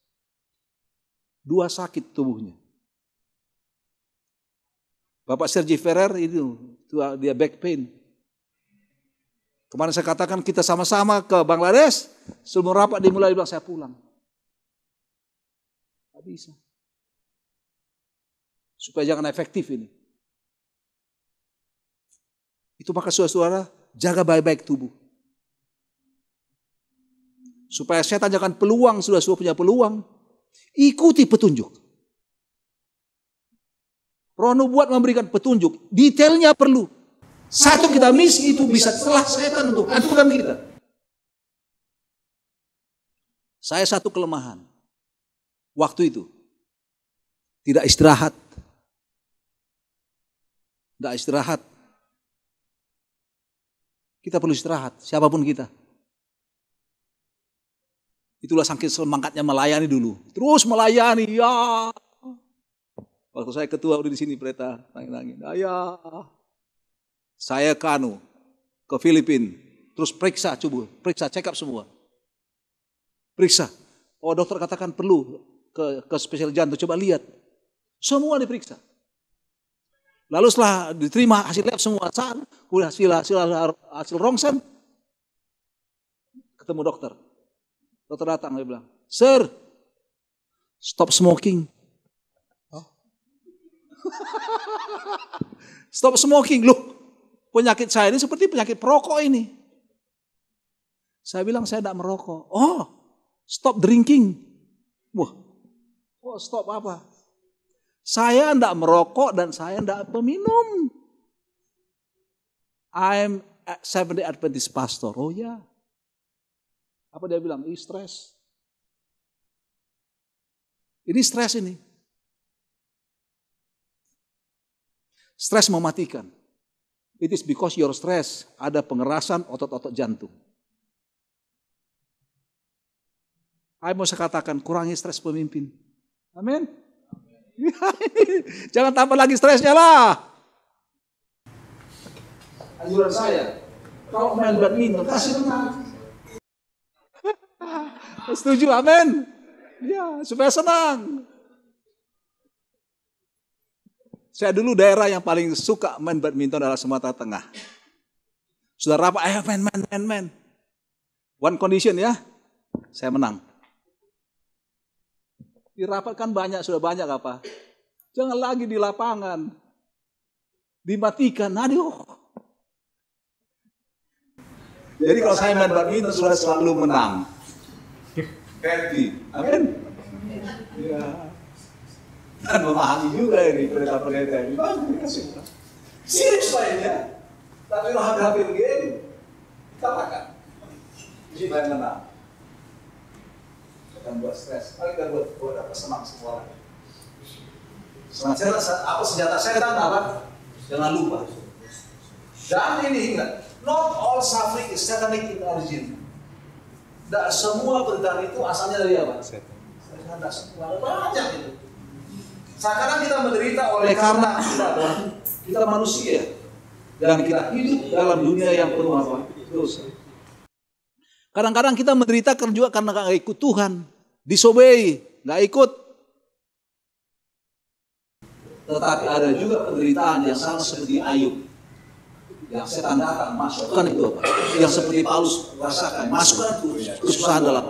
Dua sakit tubuhnya. Bapak Sergi Ferrer itu, dia back pain. Kemarin saya katakan kita sama-sama ke Bangladesh, sebelum rapat dimulai dia bilang saya pulang. Tidak bisa. Supaya jangan efektif ini. Itu maka suara-suara jaga baik-baik tubuh. Supaya saya jangan peluang, sudah sudah punya peluang. Ikuti petunjuk. Roh buat memberikan petunjuk. Detailnya perlu. Satu kita miss itu bisa telah setan untuk hancurkan kita. Saya satu kelemahan. Waktu itu. Tidak istirahat. Tidak istirahat. Kita perlu istirahat, siapapun kita. Itulah saking semangatnya melayani dulu. Terus melayani, ya. Waktu saya ketua udah di sini berita nangin nangis Ayah, ya. saya kanu ke Filipin. Terus periksa coba, periksa, check up semua. Periksa. Oh dokter katakan perlu ke, ke spesial jantung, coba lihat. Semua diperiksa. Lalu setelah diterima hasil lab semua, saat, hasil, hasil, hasil rongsen, ketemu dokter. Dokter datang dia bilang, Sir, stop smoking. Huh? stop smoking. Loh, penyakit saya ini seperti penyakit perokok ini. Saya bilang saya tidak merokok. Oh, stop drinking. Wah, oh, stop apa? Saya tidak merokok dan saya tidak peminum. I'm 70 Adventist pastor. Oh ya, apa dia bilang? ini stres. Ini stres ini. Stres mematikan. It is because your stress ada pengerasan otot-otot jantung. Saya mau saya katakan kurangi stres pemimpin. Amin. Jangan tambah lagi stresnya lah. Anjuran saya, kalau main badminton kasih menang. Setuju, amin. Ya, supaya senang. Saya dulu daerah yang paling suka main badminton adalah Sumatera Tengah. sudah rapat Ayo main, main, main, main. One condition ya, saya menang. Dirapatkan banyak, sudah banyak apa? Jangan lagi di lapangan. Dimatikan, aduh. Jadi kalau saya main badminton, sudah selalu menang happy. Amin. Ya. Dan memahami juga ini pendeta-pendeta ini. Bagus Serius lainnya. Tapi lo hampir begini, kita makan. Jadi banyak menang. Akan buat stres. Paling kita buat, buat apa semangat semua orang. Semangat setan, apa senjata setan apa? Jangan lupa. Dan ini ingat, not all suffering is satanic in origin. Tidak semua berita itu asalnya dari apa? Setan. semua, banyak itu. Sekarang kita menderita oleh karena kita kita manusia ya. dan kita hidup dalam dunia yang penuh apa? Dosa. Kadang-kadang kita menderita kan juga karena nggak ikut Tuhan, disobei, nggak ikut. Tetapi ada juga penderitaan yang sama seperti Ayub yang saya tandakan masukkan itu apa yang seperti Paulus rasakan masukkan ke kesusahan dalam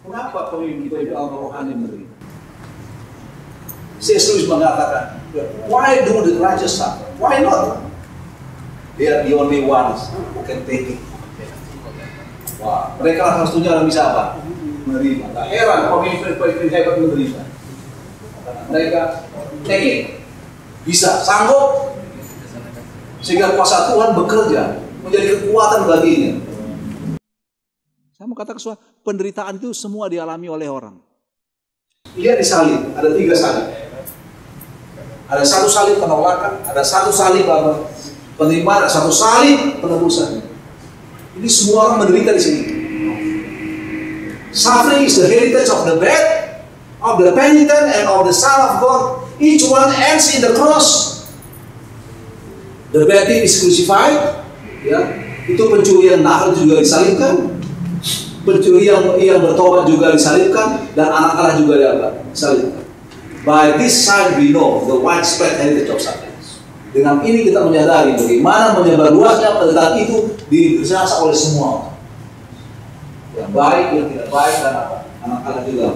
kenapa pemimpin itu orang rohani menerima Saya selalu mengatakan why do the righteous suffer why not they are the only ones who can take it Wah, mereka harus tunjuk orang bisa apa? Menerima. Tak heran pemimpin-pemimpin hebat menerima. Mereka take it. Bisa, sanggup, sehingga kuasa Tuhan bekerja menjadi kekuatan baginya. Saya mau kata kesuatu, penderitaan itu semua dialami oleh orang. Ia disalib, ada tiga salib. Ada satu salib penolakan, ada satu salib apa? Penerimaan, ada satu salib penebusan. Ini semua orang menderita di sini. Suffering is the heritage of the bad, of the penitent, and of the Son of God. Each one ends in the cross the Berbeda is crucified, ya itu pencuri yang nakal juga disalibkan, pencuri yang yang bertobat juga disalibkan dan anak anak juga disalibkan. By this sign we know the widespread heritage of Satan's. Dengan ini kita menyadari bagaimana menyebar luasnya saat itu dirasa oleh semua Yang baik, yang tidak baik, dan apa? Anak Allah juga.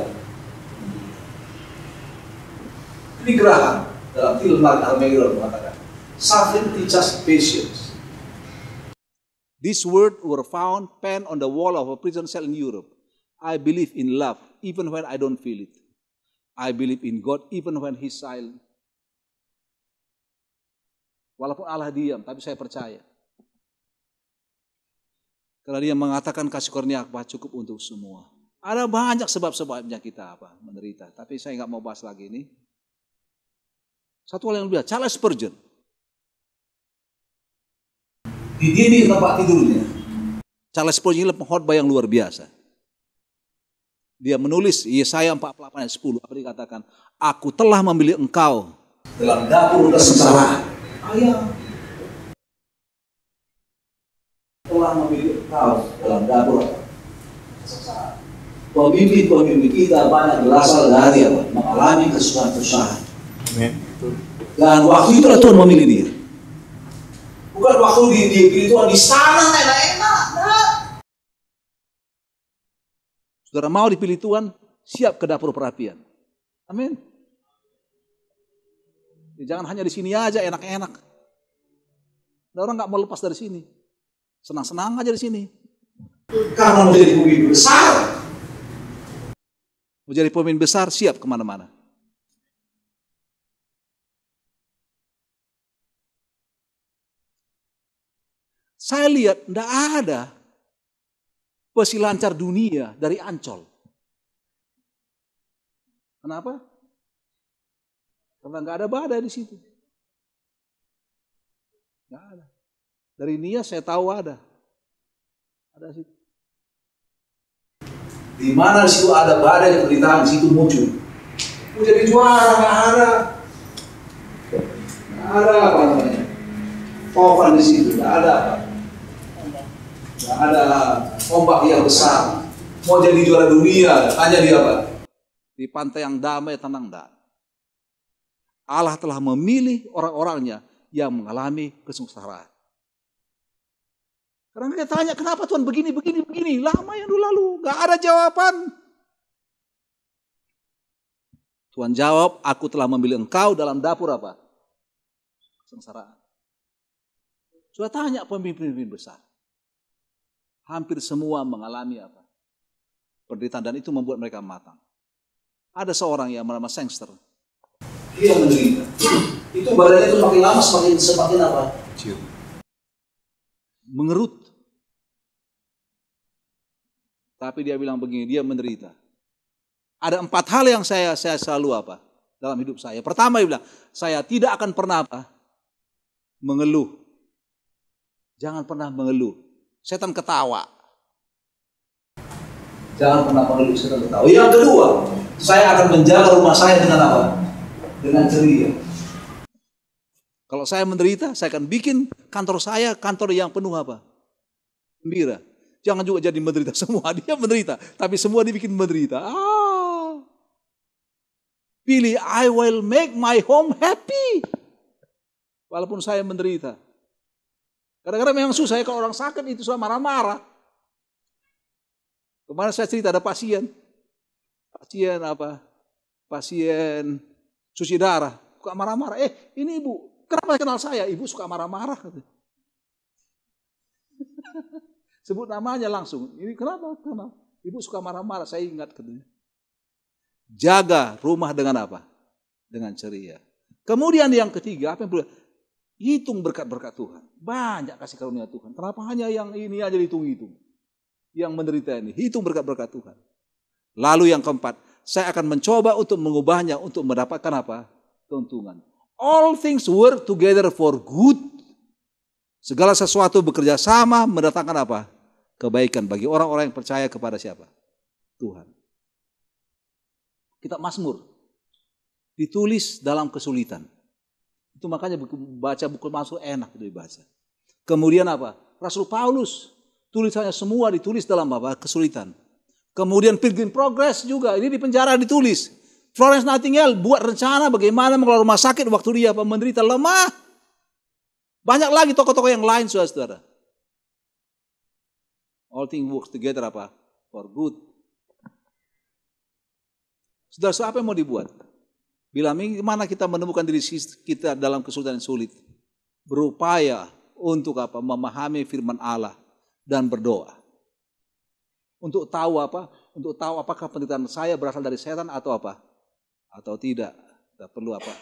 Ini gerakan dalam film Mark Almeida mengatakan Suffering teaches patience. These words were found penned on the wall of a prison cell in Europe. I believe in love even when I don't feel it. I believe in God even when He's silent. Walaupun Allah diam, tapi saya percaya. Karena dia mengatakan kasih kurnia apa cukup untuk semua. Ada banyak sebab-sebabnya kita apa menderita. Tapi saya nggak mau bahas lagi ini. Satu hal yang lebih, Charles Spurgeon. Di dini tempat tidurnya. Charles Spurgeon ini pengkhotbah yang luar biasa. Dia menulis Yesaya 48 ayat 10 apa dikatakan, "Aku telah memilih engkau dalam dapur kesengsaraan." Ayah telah memilih engkau dalam dapur kesengsaraan. Pemimpin-pemimpin kita banyak berasal dari apa? Mengalami kesusahan-kesusahan. Dan waktu itulah Tuhan memilih dia bukan waktu di di Tuhan di sana enak-enak. Saudara mau dipilih Tuhan, siap ke dapur perapian. Amin. Ya, jangan hanya di sini aja enak-enak. Ada orang nggak mau lepas dari sini. Senang-senang aja di sini. Karena menjadi pemimpin besar. Menjadi pemimpin besar siap kemana-mana. Saya lihat tidak ada pesilancar dunia dari Ancol. Kenapa? Karena nggak ada badai di situ. Nggak ada. Dari Nia saya tahu ada. Ada situ. Di mana situ ada badai penderitaan, di situ muncul. Mau jadi juara, nggak ada. Nggak ada apa namanya. Pohon di situ, nggak ada apa. Nah, ada ombak yang besar, mau jadi juara dunia, hanya dia apa? Di pantai yang damai tenang dan Allah telah memilih orang-orangnya yang mengalami kesengsaraan. Karena kita tanya kenapa Tuhan begini, begini, begini. Lama yang dulu lalu, gak ada jawaban. Tuhan jawab, aku telah memilih engkau dalam dapur apa? Kesengsaraan. Sudah tanya pemimpin-pemimpin besar hampir semua mengalami apa? Penderitaan dan itu membuat mereka matang. Ada seorang yang bernama Sengster. Dia menderita. itu badannya itu makin lama semakin semakin apa? Cium. Mengerut. Tapi dia bilang begini, dia menderita. Ada empat hal yang saya saya selalu apa? Dalam hidup saya. Pertama dia bilang, saya tidak akan pernah apa? Mengeluh. Jangan pernah mengeluh Setan ketawa. Jangan pernah peduli setan ketawa. Yang kedua, saya akan menjaga rumah saya dengan apa? Dengan ceria. Kalau saya menderita, saya akan bikin kantor saya kantor yang penuh apa? Gembira. Jangan juga jadi menderita semua. Dia menderita, tapi semua dibikin menderita. Ah. Pilih, I will make my home happy. Walaupun saya menderita. Kadang-kadang memang susah ya kalau orang sakit itu suka marah-marah. Kemarin saya cerita ada pasien. Pasien apa? Pasien cuci darah. Suka marah-marah. Eh ini ibu, kenapa kenal saya? Ibu suka marah-marah. Sebut namanya langsung. Ini kenapa? Kenal. Ibu suka marah-marah, saya ingat katanya. Jaga rumah dengan apa? Dengan ceria. Kemudian yang ketiga, apa yang perlu? Hitung berkat-berkat Tuhan. Banyak kasih karunia Tuhan. Kenapa hanya yang ini aja dihitung-hitung? Yang menderita ini. Hitung berkat-berkat Tuhan. Lalu yang keempat, saya akan mencoba untuk mengubahnya untuk mendapatkan apa? Keuntungan. All things work together for good. Segala sesuatu bekerja sama mendatangkan apa? Kebaikan bagi orang-orang yang percaya kepada siapa? Tuhan. Kitab Mazmur ditulis dalam kesulitan itu makanya buku, baca buku masuk enak itu dibaca. Kemudian apa? Rasul Paulus tulisannya semua ditulis dalam apa? Kesulitan. Kemudian Pilgrim Progress juga ini di penjara ditulis. Florence Nightingale buat rencana bagaimana mengelola rumah sakit waktu dia menderita lemah. Banyak lagi tokoh-tokoh yang lain saudara All things work together apa? For good. Saudara, so apa yang mau dibuat? Bila mana kita menemukan diri kita dalam kesulitan yang sulit, berupaya untuk apa? Memahami firman Allah dan berdoa. Untuk tahu apa? Untuk tahu apakah penderitaan saya berasal dari setan atau apa? Atau tidak? Tidak perlu apa?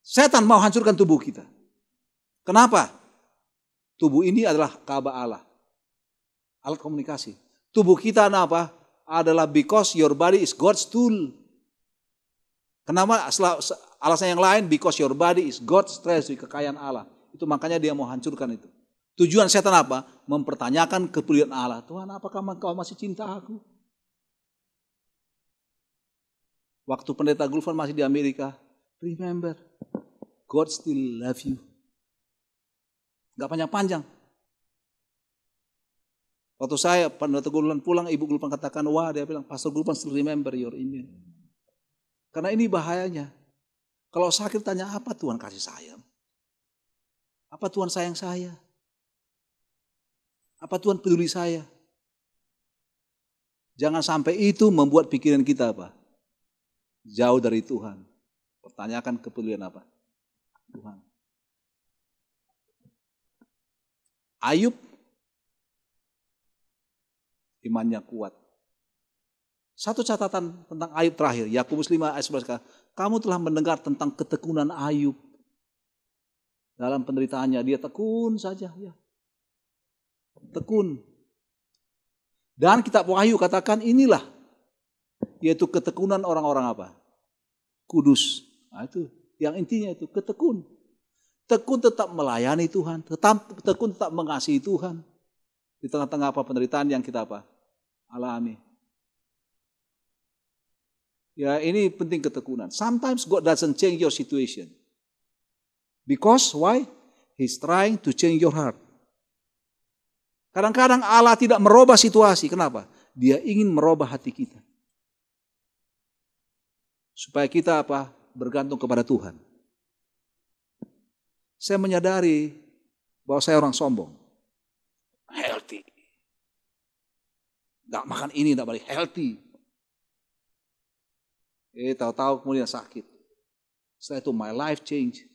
Setan mau hancurkan tubuh kita. Kenapa? Tubuh ini adalah Ka'bah Allah. Alat komunikasi. Tubuh kita apa? Adalah because your body is God's tool. Kenapa alasan yang lain? Because your body is God's treasury kekayaan Allah. Itu makanya dia mau hancurkan itu. Tujuan setan apa? Mempertanyakan kepuliaan Allah. Tuhan apakah engkau masih cinta aku? Waktu pendeta Gulfan masih di Amerika, remember, God still love you. Gak panjang-panjang. Waktu saya pendeta Gulfan pulang, ibu Gulfan katakan, wah dia bilang, Pastor Gulfan still remember your email. Karena ini bahayanya. Kalau sakit tanya apa Tuhan kasih sayang? Apa Tuhan sayang saya? Apa Tuhan peduli saya? Jangan sampai itu membuat pikiran kita apa? Jauh dari Tuhan. Pertanyakan kepedulian apa? Tuhan. Ayub imannya kuat. Satu catatan tentang Ayub terakhir, Yakobus 5 ayat 11 kamu telah mendengar tentang ketekunan Ayub dalam penderitaannya. Dia tekun saja ya. Tekun. Dan kitab Wahyu katakan inilah yaitu ketekunan orang-orang apa? Kudus. Nah, itu yang intinya itu ketekun. Tekun tetap melayani Tuhan, tetap tekun tetap mengasihi Tuhan di tengah-tengah apa penderitaan yang kita apa? alami. Ya, ini penting ketekunan. Sometimes God doesn't change your situation. Because why? He's trying to change your heart. Kadang-kadang Allah tidak merubah situasi. Kenapa? Dia ingin merubah hati kita. Supaya kita apa? Bergantung kepada Tuhan. Saya menyadari bahwa saya orang sombong. Healthy. Gak makan ini, gak balik healthy. Eh, tahu-tahu kemudian sakit. Setelah itu my life change.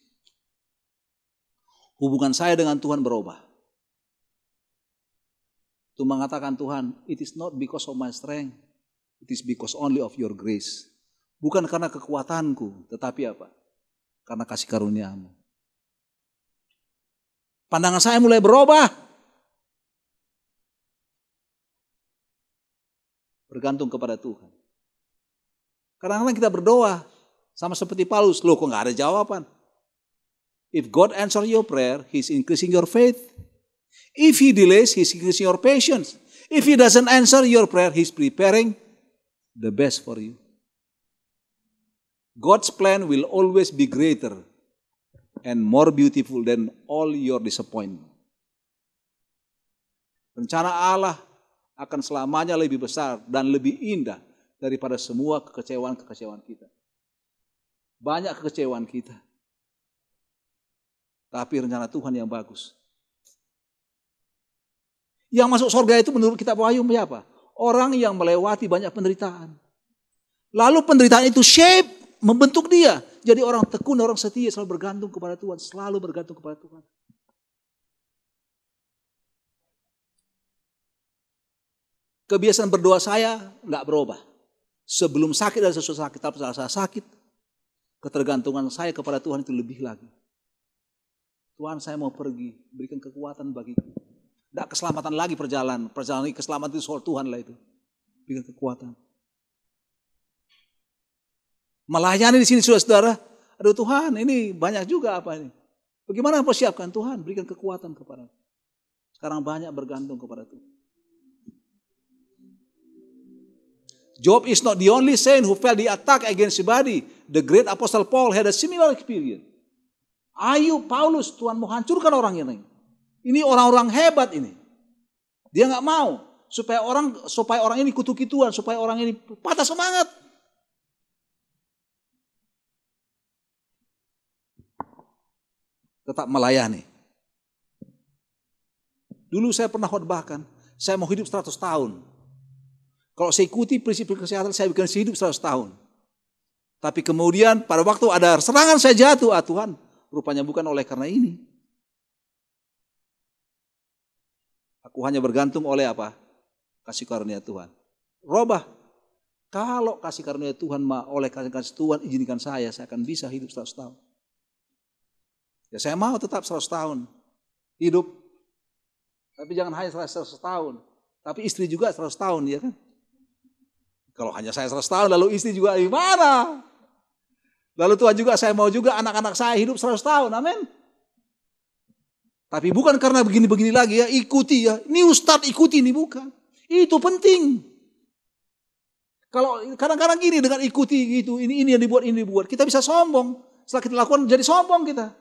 Hubungan saya dengan Tuhan berubah. Tuhan mengatakan Tuhan, it is not because of my strength, it is because only of your grace. Bukan karena kekuatanku, tetapi apa? Karena kasih karuniamu. Pandangan saya mulai berubah. Bergantung kepada Tuhan. Kadang-kadang kita berdoa sama seperti Paulus, loh kok nggak ada jawaban. If God answer your prayer, He's increasing your faith. If He delays, He's increasing your patience. If He doesn't answer your prayer, He's preparing the best for you. God's plan will always be greater and more beautiful than all your disappointment. Rencana Allah akan selamanya lebih besar dan lebih indah daripada semua kekecewaan-kekecewaan kita. Banyak kekecewaan kita. Tapi rencana Tuhan yang bagus. Yang masuk surga itu menurut kitab Wahyu siapa? Orang yang melewati banyak penderitaan. Lalu penderitaan itu shape, membentuk dia. Jadi orang tekun, orang setia, selalu bergantung kepada Tuhan. Selalu bergantung kepada Tuhan. Kebiasaan berdoa saya nggak berubah. Sebelum sakit dan sesudah sakit, tapi saat sakit, ketergantungan saya kepada Tuhan itu lebih lagi. Tuhan saya mau pergi, berikan kekuatan bagiku. Tidak keselamatan lagi perjalanan, perjalanan keselamatan itu soal Tuhan lah itu. Berikan kekuatan. Melayani di sini sudah saudara aduh Tuhan ini banyak juga apa ini. Bagaimana persiapkan Tuhan, berikan kekuatan kepada. Sekarang banyak bergantung kepada Tuhan. Job is not the only saint who felt the attack against his body. The great apostle Paul had a similar experience. Ayo Paulus, Tuhan mau hancurkan orang ini. Ini orang-orang hebat ini. Dia nggak mau supaya orang supaya orang ini kutuki Tuhan, supaya orang ini patah semangat. Tetap melayani. Dulu saya pernah khotbahkan, saya mau hidup 100 tahun. Kalau saya ikuti prinsip kesehatan, saya akan hidup 100 tahun. Tapi kemudian pada waktu ada serangan saya jatuh, ah Tuhan, rupanya bukan oleh karena ini. Aku hanya bergantung oleh apa? Kasih karunia Tuhan. Robah, kalau kasih karunia Tuhan, ma, oleh kasih, kasih Tuhan izinkan saya, saya akan bisa hidup 100 tahun. Ya saya mau tetap 100 tahun hidup. Tapi jangan hanya 100 tahun. Tapi istri juga 100 tahun, ya kan? Kalau hanya saya 100 tahun lalu istri juga gimana? Lalu Tuhan juga saya mau juga anak-anak saya hidup 100 tahun. Amin. Tapi bukan karena begini-begini lagi ya, ikuti ya. Ini Ustadz ikuti ini bukan. Itu penting. Kalau kadang-kadang gini dengan ikuti gitu, ini ini yang dibuat, ini dibuat. Kita bisa sombong. Setelah kita lakukan jadi sombong kita.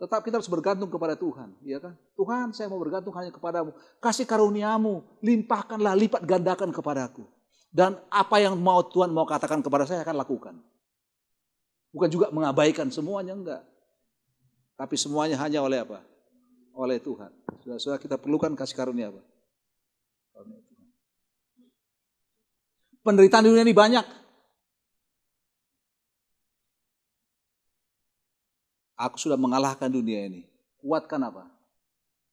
Tetap kita harus bergantung kepada Tuhan, ya kan? Tuhan, saya mau bergantung hanya kepadamu. Kasih karuniamu, limpahkanlah, lipat gandakan kepadaku. Dan apa yang mau Tuhan mau katakan kepada saya akan lakukan. Bukan juga mengabaikan semuanya, enggak. Tapi semuanya hanya oleh apa? Oleh Tuhan. Sudah-sudah kita perlukan kasih karunia apa? Penderitaan di dunia ini banyak. Aku sudah mengalahkan dunia ini. Kuatkan apa?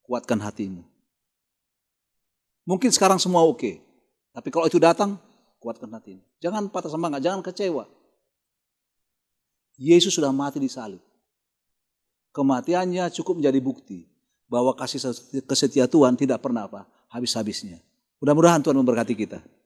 Kuatkan hatimu. Mungkin sekarang semua oke. Okay, tapi kalau itu datang, kuatkan hatimu. Jangan patah semangat, jangan kecewa. Yesus sudah mati di salib. Kematiannya cukup menjadi bukti bahwa kasih kesetia Tuhan tidak pernah apa habis-habisnya. Mudah-mudahan Tuhan memberkati kita.